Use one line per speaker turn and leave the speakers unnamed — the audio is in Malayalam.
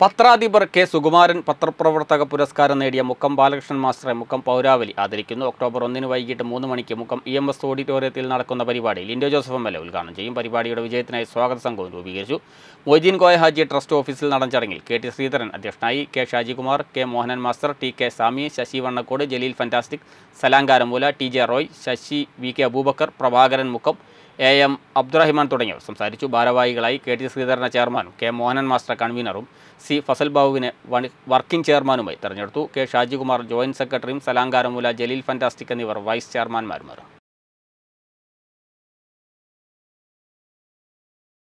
പത്രാധിപർ കെ സുകുമാരൻ പത്രപ്രവർത്തക പുരസ്കാരം നേടിയ മുക്കം ബാലകൃഷ്ണൻ മാസ്റ്ററെ മുക്കം പൗരാവലി ആദരിക്കുന്നു ഒക്ടോബർ ഒന്നിന് വൈകിട്ട് മൂന്ന് മണിക്ക് മുക്കം ഇ എം എസ് ഓഡിറ്റോറിയത്തിൽ നടക്കുന്ന പരിപാടിയിൽ ലിൻഡോ ജോസഫ് എം എൽ ഉദ്ഘാടനം ചെയ്യും പരിപാടിയുടെ വിജയത്തിനായി സ്വാഗത സംഘവും രൂപീകരിച്ചു മൊയ്തീൻ കോയ ഹാജി ട്രസ്റ്റ് ഓഫീസിൽ നടന്ന ചടങ്ങിൽ കെ ടി ശ്രീധരൻ അധ്യക്ഷനായി K Shajikumar K Mohanan master T K Sami Sasi Vannakkode Jaleel fantastic സലാങ്കാരമൂല T J Roy Sasi V K Abubakar Prabhakaran Mukkam A M Abdurahiman തുടങ്ങിയവർ സംസാരിച്ചു ഭാരവാഹികളായി കെ ടി ശ്രീധരന ചെയർമാനും കെ മോഹനൻ മാസ്റ്റർ കൺവീനറും സി ഫസൽ ബാബുവിനെ വർക്കിംഗ് ചെയർമാനുമായി തെരഞ്ഞെടുത്തു കെ ഷാജികുമാർ ജോയിന്റ് സെക്രട്ടറിയും സലാങ്കാരമൂല ജലീൽ ഫന്റാസ്റ്റിക് എന്നിവർ വൈസ് ചെയർമാൻമാരുമാരും